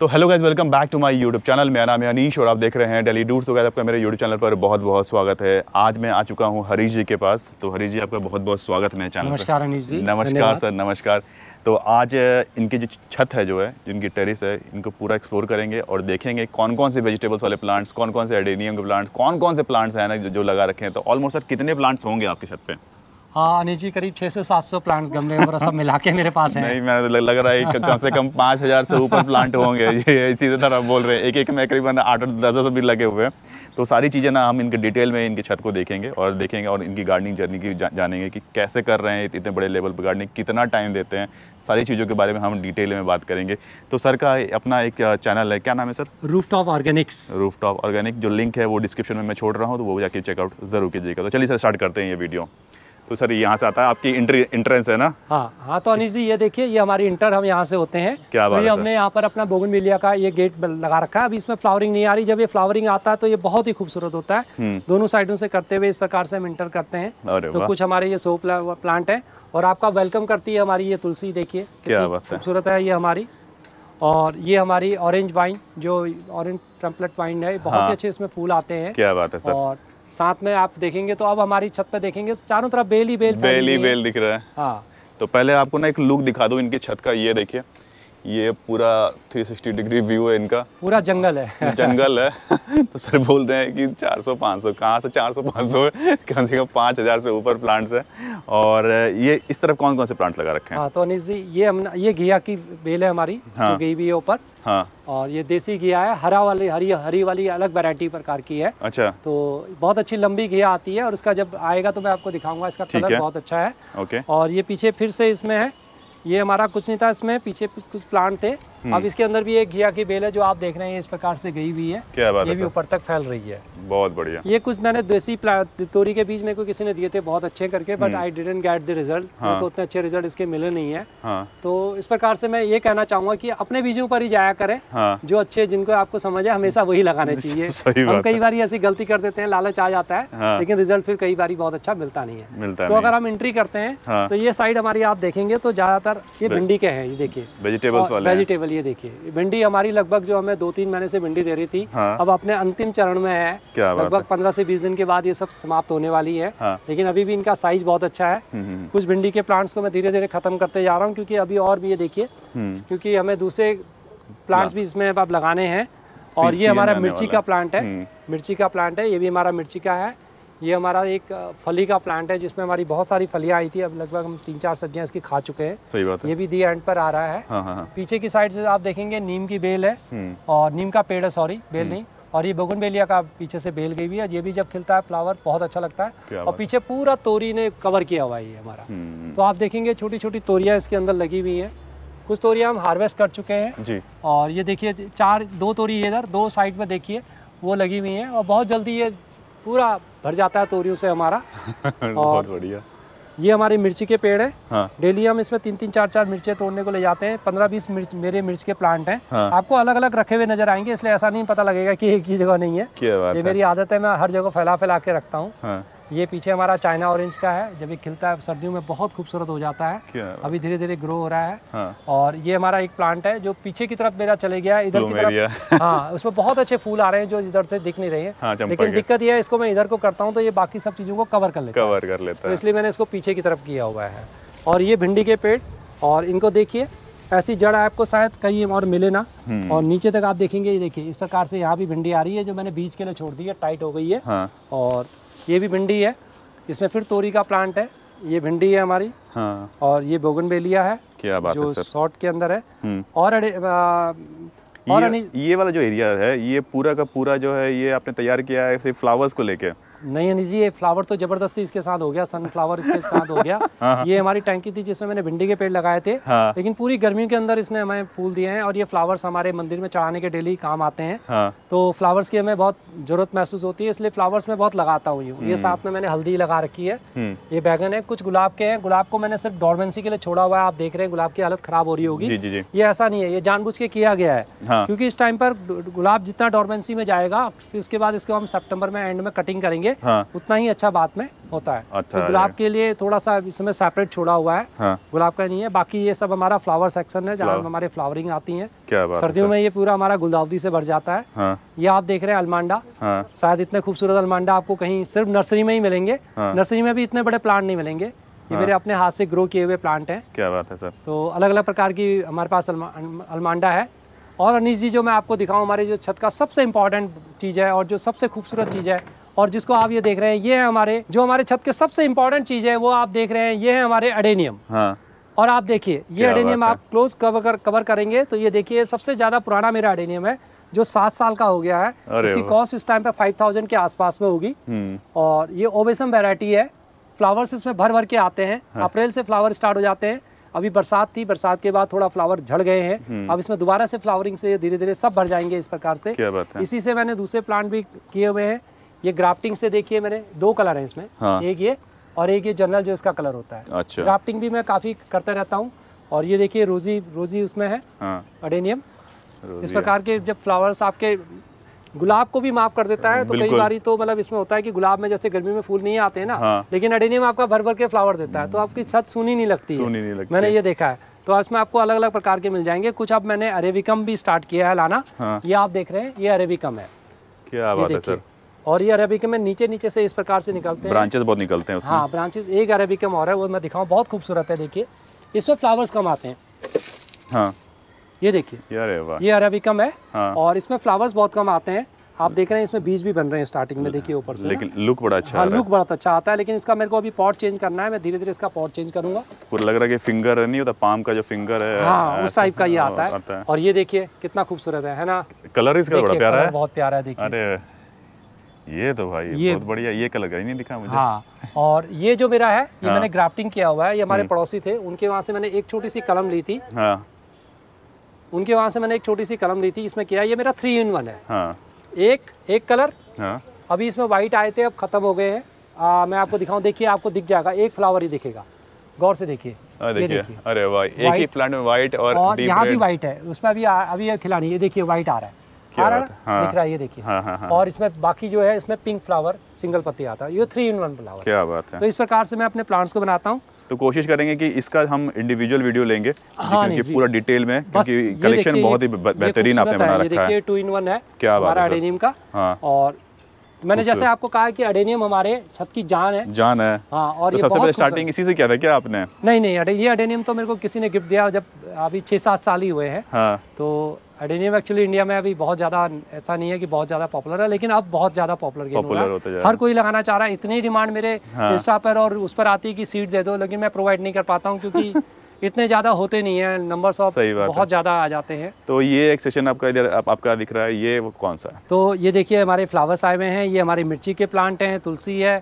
तो hello guys welcome back to my YouTube channel मेरा नाम है अनीश और आप देख रहे हैं डेली डूर्स वगैरह आपका मेरे यूट्यूब चैनल पर बहुत बहुत स्वागत है आज मैं आ चुका हूँ हरीश जी के पास तो हरीश जी आपका बहुत बहुत स्वागत है मेरे चैनल नमस्कार अनीश जी नमस्कार सर नमस्कार तो आज इनकी जो छत है जो है जिनकी टेरिस है इनको पूरा एक्सप्लोर करेंगे और देखेंगे कौन कौन से वेजिटेबल्स वाले प्लांट्स कौन कौन से एडेनियम के प्लांट्स कौन कौन से प्लांट्स हैं ना जो लगा रखे हैं तो ऑलमोस्ट सर कितने प्लांट्स होंगे आपकी छत पर हाँ अनिल जी करीब छः से सात सौ प्लांट गमले और सब मिला के मेरे पास है नहीं मैं तो लग रहा है कम से कम पाँच हज़ार से ऊपर प्लांट होंगे ये इसी तरह बोल रहे हैं एक एक में करीबन आठ आठ दस दस भी लगे हुए हैं तो सारी चीज़ें ना हम इनके डिटेल में इनके छत को देखेंगे और देखेंगे और इनकी गार्डनिंग जर्नी की जा, जानेंगे कि कैसे कर रहे हैं इतने बड़े लेवल पर गार्डनिंग कितना टाइम देते हैं सारी चीज़ों के बारे में हम डिटेल में बात करेंगे तो सर का अपना एक चैनल है क्या नाम है sir roof top organics roof top organic जो लिंक है वो डिस्क्रिप्शन में मैं छोड़ रहा हूँ तो वो जाके चेकआउट जरूर कीजिएगा तो चलिए सर स्टार्ट करते हैं ये वीडियो तो सर यहाँ से आता है आपकी इंट्रेंस है ना हाँ हाँ तो अनिश जी ये देखिए ये हमारी इंटर हम यहाँ से होते हैं क्या बात तो ये हमने यहाँ पर अपना बोगन मिलिया का ये गेट लगा रखा है अभी इसमें फ्लावरिंग नहीं आ रही जब ये फ्लावरिंग आता है तो ये बहुत ही खूबसूरत होता है हम्म। दोनों साइडों से करते हुए इस प्रकार से हम इंटर करते हैं तो कुछ हमारे ये सोप प्लांट है और आपका वेलकम करती है हमारी ये तुलसी देखिए क्या बात खूबसूरत है ये हमारी और ये हमारी ऑरेंज वाइन जो ऑरेंज ट्रम्पलेट वाइन है बहुत ही हाँ। अच्छे इसमें फूल आते हैं क्या बात है सर और साथ में आप देखेंगे तो अब हमारी छत पे देखेंगे तो चारों तरफ बेल ही बेल बेल ही बेल दिख रहा है हाँ तो पहले आपको ना एक लुक दिखा दो इनकी छत का ये देखिए ये पूरा 360 डिग्री व्यू है इनका पूरा जंगल है जंगल है तो सर बोल रहे हैं कि 400 500 कहाँ से 400 500 कम से कम हजार से ऊपर प्लांट्स है और ये इस तरफ कौन कौन से प्लांट लगा रखे हैं हाँ तो अनिश जी ये हम ये घिया की बेल है हमारी हाँ, गई भी है ऊपर हाँ और ये देसी घिया है हरा वाली हरी हरी वाली अलग वेरायटी प्रकार की है अच्छा तो बहुत अच्छी लंबी घिया आती है और उसका जब आएगा तो मैं आपको दिखाऊंगा इसका कलर बहुत अच्छा है ओके और ये पीछे फिर से इसमें है ये हमारा कुछ नहीं था इसमें पीछे कुछ प्लांट थे हम्म। अब इसके अंदर भी एक घिया की बेल है जो आप देख रहे हैं इस प्रकार से गई हुई है क्या बात ये भी ऊपर तक फैल रही है बहुत बढ़िया ये कुछ मैंने देसी तोरी के बीज मेरे को किसी ने दिए थे बहुत अच्छे करके but I didn't get the result मेरे हाँ। उतने अच्छे रिजल्ट इसके मिले नहीं है हाँ। तो इस प्रकार से मैं ये कहना चाहूंगा की अपने बीजों पर ही जाया करे हाँ। जो अच्छे जिनको आपको समझ है हमेशा वही लगाने चाहिए हम कई बार ऐसी गलती कर देते हैं लालच आ जाता है हाँ। लेकिन रिजल्ट फिर कई बार बहुत अच्छा मिलता नहीं है तो अगर हम एंट्री करते हैं तो ये साइड हमारी आप देखेंगे तो ज्यादातर ये भिंडी के है ये देखिए वेजिटेबल्स वेजिटेबल ये देखिए भिंडी हमारी लगभग जो हमें दो तीन महीने से भिंडी दे रही थी हाँ। अब अपने अंतिम चरण में है लगभग पंद्रह से बीस दिन के बाद ये सब समाप्त होने वाली है हाँ। लेकिन अभी भी इनका साइज बहुत अच्छा है हम्म, हम्म। कुछ भिंडी के प्लांट्स को मैं धीरे धीरे खत्म करते जा रहा हूँ क्योंकि अभी और भी ये देखिए हम्म। क्योंकि हमें दूसरे प्लांट्स हाँ। भी इसमें अब लगाने हैं और ये हमारा मिर्ची का प्लांट है मिर्ची का प्लांट है ये भी हमारा मिर्ची का है ये हमारा एक फली का प्लांट है जिसमें हमारी बहुत सारी फलियां आई थी अब लगभग हम तीन चार सब्जियां इसकी खा चुके हैं सही बात है ये भी दी एंड पर आ रहा है हाँ हाँ।, हाँ। पीछे की साइड से आप देखेंगे नीम की बेल है हम्म। और नीम का पेड़ है सॉरी बेल हम्म। नहीं और ये बगुन बेलिया का पीछे से बेल गई हुई है ये भी जब खिलता है फ्लावर बहुत अच्छा लगता है और पीछे पूरा तोरी ने कवर किया हुआ है हमारा हम्म, तो आप देखेंगे छोटी छोटी तोरिया इसके अंदर लगी हुई है कुछ तोरिया हम हार्वेस्ट कर चुके हैं जी और ये देखिए चार दो तोरी इधर दो साइड में देखिए वो लगी हुई है और बहुत जल्दी ये पूरा भर जाता है तोरियों से हमारा और बढ़िया ये हमारे मिर्ची के पेड़ है हाँ। डेली हम इसमें तीन तीन चार चार मिर्चे तोड़ने को ले जाते हैं पंद्रह बीस मिर्च मेरे मिर्च के प्लांट हैं हाँ। आपको अलग अलग रखे हुए नजर आएंगे इसलिए ऐसा नहीं पता लगेगा कि एक ही जगह नहीं है ये मेरी आदत है मैं हर जगह फैला फैला के रखता हूँ हाँ। ये पीछे हमारा चाइना ऑरेंज का है जब ये खिलता है सर्दियों में बहुत खूबसूरत हो जाता है अभी धीरे धीरे ग्रो हो रहा है हाँ। और ये हमारा एक प्लांट है जो पीछे की तरफ मेरा चले गया इधर की तरफ हाँ उसमें बहुत अच्छे फूल आ रहे हैं जो इधर से दिख नहीं रहे हैं हाँ, लेकिन दिक्कत यह है इसको मैं इधर को करता हूँ तो ये बाकी सब चीज़ों को कवर कर लेता कवर कर लेता तो है इसलिए मैंने इसको पीछे की तरफ किया हुआ है और ये भिंडी के पेड़ और इनको देखिए ऐसी जड़ आपको शायद कहीं और मिले ना हम्म। और नीचे तक आप देखेंगे ये देखिए इस प्रकार से यहाँ भी भिंडी आ रही है जो मैंने बीच के लिए छोड़ दी है टाइट हो गई है हाँ। और ये भी भिंडी है इसमें फिर तोरी का प्लांट है ये भिंडी है हमारी हाँ। और ये बोगन बेलिया है क्या बात जो शॉर्ट के अंदर है हम्म। और अड़े, आ, और ये, ये वाला जो एरिया है ये पूरा का पूरा जो है ये आपने तैयार किया है सिर्फ फ्लावर्स को लेके नहीं अनिल जी ये फ्लावर तो जबरदस्ती इसके साथ हो गया सनफ्लावर इसके साथ हो गया हाँ, हाँ। ये हमारी टैंकी थी जिसमें मैंने भिंडी के पेड़ लगाए थे हाँ। लेकिन पूरी गर्मियों के अंदर इसने हमें फूल दिए हैं और ये फ्लावर्स हमारे मंदिर में चढ़ाने के डेली काम आते हैं तो फ्लावर्स की हमें बहुत जरूरत महसूस होती है इसलिए फ्लावर्स में बहुत लगाता हुई हूँ ये हम्म। साथ में मैंने हल्दी लगा रखी है हम्म। ये बैगन है कुछ गुलाब के हैं गुलाब को मैंने सिर्फ डॉर्मेंसी के लिए छोड़ा हुआ है आप देख रहे हैं गुलाब की हालत खराब हो रही होगी ये ऐसा नहीं है ये जानबूझ के किया गया है क्योंकि इस टाइम पर गुलाब जितना डॉर्मेंसी में जाएगा फिर उसके बाद इसको हम सेप्टेम्बर में एंड में कटिंग करेंगे हाँ। उतना ही अच्छा बात में होता है अच्छा तो गुलाब के लिए थोड़ा सा इसमें सेपरेट छोड़ा हुआ है हाँ। गुलाब का नहीं है बाकी ये सब हमारा फ्लावर सेक्शन है जहाँ हमारे फ्लावरिंग आती है सर्दियों में ये पूरा हमारा गुलदावदी से भर जाता है हाँ। ये आप देख रहे हैं अलमांडा हाँ। शायद इतने खूबसूरत अलमांडा आपको कहीं सिर्फ नर्सरी में ही मिलेंगे नर्सरी हाँ। में भी इतने बड़े प्लांट नहीं मिलेंगे ये मेरे अपने हाथ से ग्रो किए हुए प्लांट हैं क्या बात है सर तो अलग अलग प्रकार की हमारे पास अलमांडा है और अनिश जी जो मैं आपको दिखाऊं हमारे जो छत का सबसे इम्पोर्टेंट चीज़ है और जो सबसे खूबसूरत चीज़ है और जिसको आप ये देख रहे हैं ये है हमारे जो हमारे छत के सबसे इम्पोर्टेंट चीज है वो आप देख रहे हैं ये है हमारे अडेनियम हाँ। और आप देखिए ये अडेनियम आप क्लोज कवर कर कवर करेंगे तो ये देखिए सबसे ज्यादा पुराना मेरा अडेनियम है जो सात साल का हो गया है इसकी कॉस्ट इस टाइम पे फाइव थाउजेंड के आसपास में होगी हम्म। और ये ओबेसम वेराइटी है फ्लावर्स इसमें भर भर के आते हैं अप्रैल हाँ। से फ्लावर स्टार्ट हो जाते हैं अभी बरसात थी बरसात के बाद थोड़ा फ्लावर झड़ गए हैं हम्म। अब इसमें दोबारा से फ्लावरिंग से धीरे धीरे सब भर जाएंगे इस प्रकार से इसी से मैंने दूसरे प्लांट भी किए हुए हैं ये ग्राफ्टिंग से देखिए मैंने दो कलर है इसमें हाँ। एक ये और एक ये जनरल जो इसका कलर होता है अच्छा। ग्राफ्टिंग भी मैं काफ़ी करता रहता हूँ और ये देखिए रोजी रोजी उसमें है हाँ। अडेनियम इस प्रकार के जब फ्लावर्स आपके गुलाब को भी माफ कर देता है तो कई बार तो मतलब इसमें होता है कि गुलाब में जैसे गर्मी में फूल नहीं आते हैं ना हाँ। लेकिन अडेनियम आपका भर भर के फ्लावर देता है तो आपकी छत सुनी नहीं लगती सुनी नहीं लगती मैंने ये देखा है तो इसमें आपको अलग अलग प्रकार के मिल जाएंगे कुछ अब मैंने अरेबिकम भी स्टार्ट किया है लाना हाँ। ये आप देख रहे हैं ये अरेबिकम है क्या बात है सर और ये अरेबिकम में नीचे नीचे से इस प्रकार से निकलते हैं ब्रांचेस बहुत निकलते हैं हाँ ब्रांचेस एक अरेबिकम और है वो मैं दिखाऊँ बहुत खूबसूरत है देखिए इसमें फ्लावर्स कम आते हैं हाँ ये देखिए ये अरेबिकम है हाँ। और इसमें फ्लावर्स बहुत कम आते हैं आप देख रहे हैं इसमें बीज भी बन रहे हैं स्टार्टिंग में देखिए ऊपर से लेकिन लुक बड़ा अच्छा हाँ, लुक बड़ा अच्छा आता है लेकिन इसका मेरे को अभी पॉट चेंज करना है मैं धीरे धीरे इसका पॉट चेंज करूंगा पूरा लग रहा है कि फिंगर नहीं होता पाम का जो फिंगर है हाँ उस टाइप का ये हाँ, आता है और ये देखिए कितना खूबसूरत है ना कलर इसका बहुत प्यारा है देखिए ये तो भाई ये बहुत बढ़िया ये कलर नहीं दिखा मुझे हाँ और ये जो मेरा है ये हाँ। मैंने ग्राफ्टिंग किया हुआ है ये हमारे हम्म। पड़ोसी थे उनके वहाँ से मैंने एक छोटी सी कलम ली थी हाँ। उनके वहाँ से मैंने एक छोटी सी कलम ली थी इसमें क्या ये मेरा थ्री इन वन है हाँ। एक एक कलर हाँ। अभी इसमें वाइट आए थे अब खत्म हो गए हैं मैं आपको दिखाऊँ देखिए आपको दिख जाएगा एक फ्लावर ही दिखेगा गौर से देखिए अरे वाइट एक ही प्लांट में व्हाइट और यहाँ भी व्हाइट है उसमें अभी अभी खिलानी ये देखिए व्हाइट आ रहा है हारण हाँ, दिख रहा है ये देखिए हाँ, हाँ, हाँ, और इसमें बाकी जो है इसमें पिंक फ्लावर सिंगल पत्ती आता है ये थ्री इन वन फ्लावर क्या बात है तो इस प्रकार से मैं अपने प्लांट्स को बनाता हूँ तो कोशिश करेंगे कि इसका हम इंडिविजुअल वीडियो लेंगे हाँ, क्योंकि पूरा डिटेल में क्योंकि कलेक्शन बहुत ही बेहतरीन आपने बना रखा है टू इन वन है क्या बात है एडेनियम का हाँ। और मैंने जैसे आपको कहा कि अडेनियम हमारे छत की जान है जान है हाँ और तो ये सबसे पहले स्टार्टिंग इसी से किया था क्या आपने नहीं नहीं ये अडेनियम तो मेरे को किसी ने गिफ्ट दिया जब अभी छह सात साल ही हुए हैं हाँ। तो एडेनियम एक्चुअली इंडिया में अभी बहुत ज़्यादा ऐसा नहीं है कि बहुत ज़्यादा पॉपुलर है लेकिन अब बहुत ज़्यादा पॉपुलर गेम पॉपुलर हो रहा है हर कोई लगाना चाह रहा है इतनी डिमांड मेरे इंस्टा हाँ। पर और उस पर आती है कि सीट दे दो लेकिन मैं प्रोवाइड नहीं कर पाता हूँ क्योंकि इतने ज़्यादा होते नहीं है नंबर ऑफ बहुत ज़्यादा आ जाते हैं तो ये एक सेशन आपका इधर आप, आपका दिख रहा है ये वो कौन सा तो ये देखिए हमारे फ्लावर्स आए हुए हैं ये हमारे मिर्ची के प्लांट हैं तुलसी है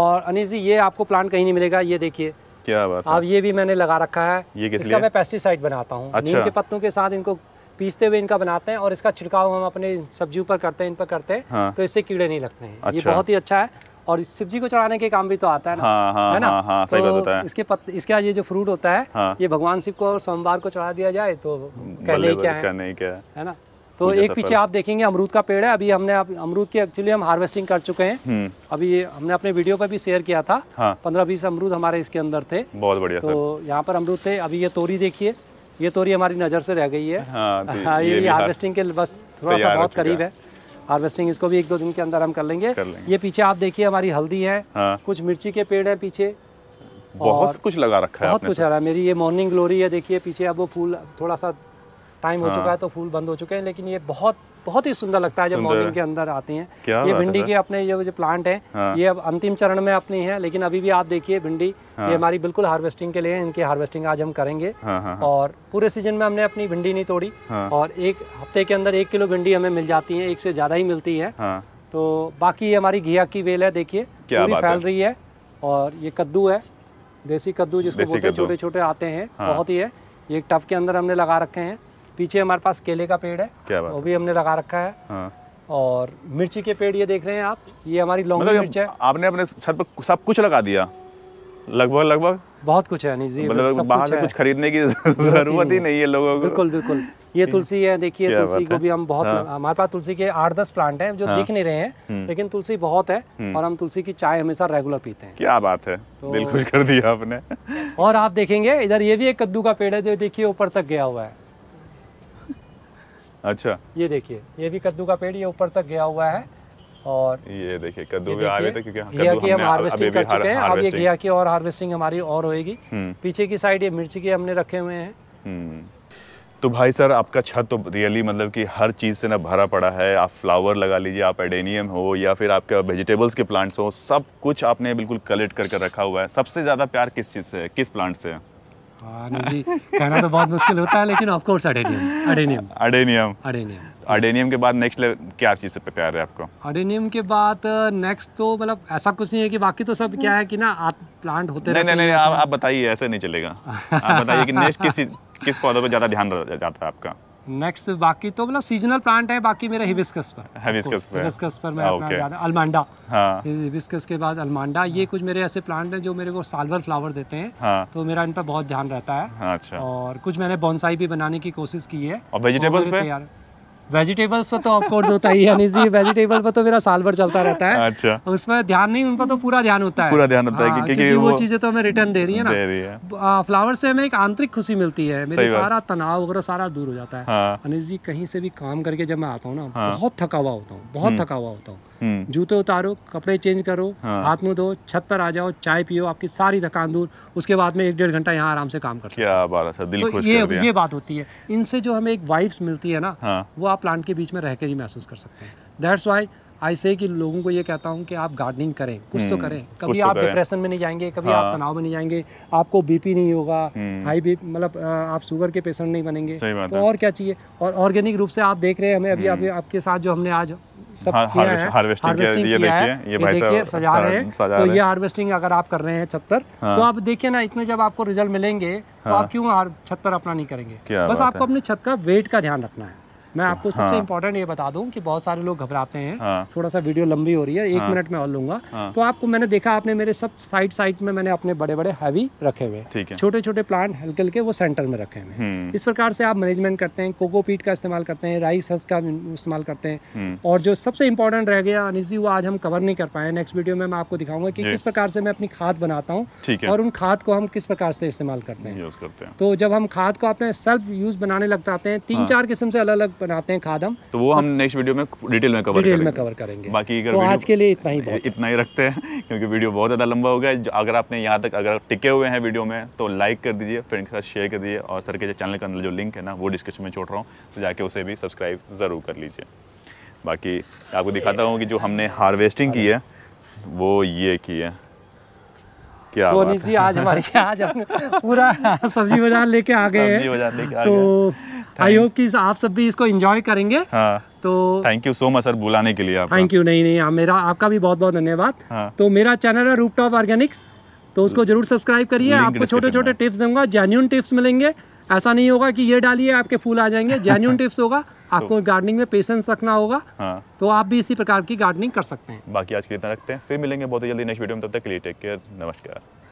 और अनिल जी ये आपको प्लांट कहीं नहीं मिलेगा ये देखिए क्या बात अब ये भी मैंने लगा रखा है ये इसका मैं पेस्टिसाइड बनाता हूँ अच्छा। नीम के पत्तों के साथ इनको पीसते हुए इनका बनाते हैं और इसका छिड़काव हम अपने सब्जियों पर करते हैं इन पर करते हैं हाँ। तो इससे कीड़े नहीं लगते हैं अच्छा। ये बहुत ही अच्छा है और शिव जी को चढ़ाने के काम भी तो आता है ना हाँ, हाँ, है ना हाँ, हाँ, तो सही बात होता तो है इसके पत, इसका ये जो फ्रूट होता है हाँ, ये भगवान शिव को और सोमवार को चढ़ा दिया जाए तो कहने क्या क्या है ना तो एक पीछे आप देखेंगे अमरूद का पेड़ है अभी हमने अमरूद की एक्चुअली हम हार्वेस्टिंग कर चुके हैं हम्म। अभी ये हमने अपने वीडियो पर भी शेयर किया था हाँ। पंद्रह बीस अमरूद हमारे इसके अंदर थे बहुत बढ़िया तो यहाँ पर अमरूद थे अभी ये तोरी देखिए ये तोरी हमारी नज़र से रह गई है हाँ, तो हाँ ये, ये हार्वेस्टिंग के बस थोड़ा सा बहुत करीब है हार्वेस्टिंग इसको भी एक दो दिन के अंदर हम कर लेंगे, कर लेंगे। ये पीछे आप देखिए हमारी हल्दी है हाँ। कुछ मिर्ची के पेड़ है पीछे बहुत कुछ लगा रखा है बहुत कुछ आ तो। रहा है मेरी ये मॉर्निंग ग्लोरी है देखिए पीछे अब वो फूल थोड़ा सा टाइम हो हाँ। चुका है तो फूल बंद हो चुके हैं लेकिन ये बहुत बहुत ही सुंदर लगता है जब मॉर्निंग के अंदर आती हैं ये भिंडी के अपने जो जो प्लांट है ये अब अंतिम चरण में अपनी है लेकिन अभी भी आप देखिए भिंडी हाँ। ये हमारी बिल्कुल हार्वेस्टिंग के लिए इनकी हार्वेस्टिंग आज हम करेंगे हाँ, हाँ, और पूरे सीजन में हमने अपनी भिंडी नहीं तोड़ी और एक हफ्ते के अंदर एक किलो भिंडी हमें मिल जाती है एक से ज्यादा ही मिलती है तो बाकी ये हमारी घिया की वेल है देखिए पूरी फैल रही है और ये कद्दू है देसी कद्दू जिसको बोलते छोटे छोटे आते हैं बहुत ही है ये टब के अंदर हमने लगा रखे हैं पीछे हमारे पास केले का पेड़ है क्या बात वो भी हमने लगा रखा है हाँ। और मिर्ची के पेड़ ये देख रहे हैं आप ये हमारी लौंग मतलब मिर्च है आपने अपने छत पर सब कुछ लगा दिया लगभग लगभग बहुत कुछ है जी मतलब बाहर से कुछ खरीदने की जरूरत ही नहीं है लोगों को बिल्कुल बिल्कुल ये तुलसी है देखिए तुलसी को भी हम बहुत हाँ। हमारे पास तुलसी के आठ दस प्लांट हैं जो हाँ। दिख नहीं रहे हैं हम्म। लेकिन तुलसी बहुत है हम्म। और हम तुलसी की चाय हमेशा रेगुलर पीते हैं क्या बात है तो दिल खुश कर दिया आपने और आप देखेंगे इधर ये भी एक कद्दू का पेड़ है जो देखिए ऊपर तक गया हुआ है अच्छा ये देखिए ये भी कद्दू का पेड़ ये ऊपर तक गया हुआ है और ये देखिए कद्दू भी आए थे क्योंकि हाँ, घिया की हम हार्वेस्टिंग कर चुके हैं अब ये गया की और हार्वेस्टिंग हमारी और होगी हम्म। पीछे की साइड ये मिर्ची के हमने रखे हुए हैं हम्म। तो भाई सर आपका छत तो रियली मतलब कि हर चीज़ से ना भरा पड़ा है आप फ्लावर लगा लीजिए आप एडेनियम हो या फिर आपके वेजिटेबल्स के प्लांट्स हो सब कुछ आपने बिल्कुल कलेक्ट करके रखा हुआ है सबसे ज़्यादा प्यार किस चीज़ से है किस प्लांट से है कहना तो बहुत मुश्किल होता है लेकिन of course adenium adenium adenium adenium adenium के बाद नेक्स्ट लेवल क्या चीज़ से प्रिपेयर है आपको अडेनियम के बाद नेक्स्ट uh, तो मतलब ऐसा कुछ नहीं है कि बाकी तो सब क्या है कि ना आप प्लांट होते नहीं नहीं नहीं आप बताइए ऐसे नहीं चलेगा आप बताइए कि नेक्स्ट किस किस पौधों पे ज़्यादा ध्यान जाता है आपका नेक्स्ट बाकी तो मतलब सीजनल प्लांट है बाकी मेरा हिबिस्कस पर हिबिस्कस पर हिबिस्कस पर मैं ah, अपना ज़्यादा अलमांडा हाँ। हिबिस्कस के बाद अलमांडा ये कुछ मेरे ऐसे प्लांट हैं जो मेरे को साल भर फ्लावर देते हैं हाँ। तो मेरा इन पर बहुत ध्यान रहता है हाँ, अच्छा। और कुछ मैंने बोनसाई भी बनाने की कोशिश की है और वेजिटेबल्स पे वेजिटेबल्स पर तो ऑफकोर्स होता ही है जी वेजिटेबल पर तो मेरा साल भर चलता रहता है अच्छा उसमें ध्यान नहीं उन पर तो पूरा ध्यान होता है पूरा ध्यान होता है कि, हाँ, क्योंकि वो, वो चीजें तो हमें रिटर्न दे रही है ना फ्लावर से हमें एक आंतरिक खुशी मिलती है मेरे सारा तनाव वगैरह सारा दूर हो जाता है हाँ। अनिश जी कहीं से भी काम करके जब मैं आता हूँ ना हाँ। बहुत थका हुआ होता हूँ बहुत हम्म। थका हुआ होता हूँ हम्म। जूते उतारो कपड़े चेंज करो हाँ। हाथ मुंह धो छत पर आ जाओ चाय पियो आपकी सारी थकान दूर उसके बाद में एक डेढ़ घंटा यहाँ आराम से काम कर क्या बात है सर दिल तो खुश ये ये बात होती है इनसे जो हमें एक वाइब्स मिलती है ना हाँ। वो आप प्लांट के बीच में रह कर ही महसूस कर सकते हैं दैट्स वाई आई से कि लोगों को ये कहता हूँ कि आप गार्डनिंग करें कुछ तो हम्म, करें कभी तो आप डिप्रेशन में नहीं जाएंगे कभी हाँ। आप तनाव में नहीं जाएंगे आपको बीपी नहीं होगा हाई हम्म। बी मतलब आप शुगर के पेशेंट नहीं बनेंगे तो और क्या चाहिए और ऑर्गेनिक रूप से आप देख रहे हैं हमें अभी आपके साथ जो हमने आज सब किया हार्वेस्टिंग है सजा तो ये हार्वेस्टिंग अगर आप कर रहे हैं छत्तर तो हाँ। आप देखिए ना इतने जब आपको रिजल्ट मिलेंगे तो हाँ। आप क्यों छत्तर अपना नहीं करेंगे बस आपको अपने छत का वेट का ध्यान रखना है मैं तो आपको हाँ। सबसे इम्पोर्टेंट ये बता दूं कि बहुत सारे लोग घबराते हैं हाँ। थोड़ा सा वीडियो लंबी हो रही है एक हाँ। मिनट में और लूंगा हाँ। तो आपको मैंने देखा आपने मेरे सब साइड साइड में मैंने अपने बड़े बड़े हैवी रखे हुए छोटे छोटे प्लांट हल्के हल्के वो सेंटर में रखे हुए हम्म। इस प्रकार से आप मैनेजमेंट करते हैं कोकोपीट का इस्तेमाल करते हैं राइस हस का इस्तेमाल करते हैं हम्म। और जो सबसे इम्पोर्टेंट रह गया अनिजी वो आज हम कवर नहीं कर पाए नेक्स्ट वीडियो में मैं आपको दिखाऊंगा की किस प्रकार से मैं अपनी खाद बनाता हूँ और उन खाद को हम किस प्रकार से इस्तेमाल करते हैं तो जब हम खाद को अपने सेल्फ यूज बनाने लग हैं तीन हाँ। चार किस्म से अलग अलग बनाते हैं खादम तो वो हम नेक्स्ट वीडियो में डिटेल में कवर डिटेल में कवर करेंगे बाकी अगर तो आज के लिए इतना ही इतना ही रखते हैं क्योंकि वीडियो बहुत ज़्यादा लंबा हो गया अगर आपने यहाँ तक अगर टिके हुए हैं वीडियो में तो लाइक कर दीजिए फ्रेंड के साथ शेयर कर दीजिए और सर के चैनल का जो लिंक है ना वो डिस्क्रिप्शन में छोड़ रहा हूँ तो जाके उसे भी सब्सक्राइब ज़रूर कर लीजिए बाकी आपको दिखाता हूँ कि जो हमने हार्वेस्टिंग की है वो ये की है क्या सोनी जी आज हमारे आज हम पूरा सब्जी बाजार लेके आ गए हैं तो आई होप की आप सब भी इसको एंजॉय करेंगे हाँ। तो thank you so much sir बुलाने के लिए थैंक यू नहीं नहीं हाँ, मेरा आपका भी बहुत बहुत धन्यवाद हाँ। तो मेरा चैनल है रूप टॉप ऑर्गेनिक्स तो उसको जरूर सब्सक्राइब करिए आपको छोटे छोटे टिप्स दूंगा जेन्यून टिप्स मिलेंगे ऐसा नहीं होगा कि ये डालिए आपके फूल आ जाएंगे जेन्यून टिप्स होगा आपको गार्डनिंग तो- में पेशेंस रखना होगा हाँ। तो आप भी इसी प्रकार की गार्डनिंग कर सकते हैं बाकी आज के इतना रखते हैं फिर मिलेंगे बहुत जल्दी नेक्स्ट वीडियो में तब तक के लिए टेक केयर नमस्कार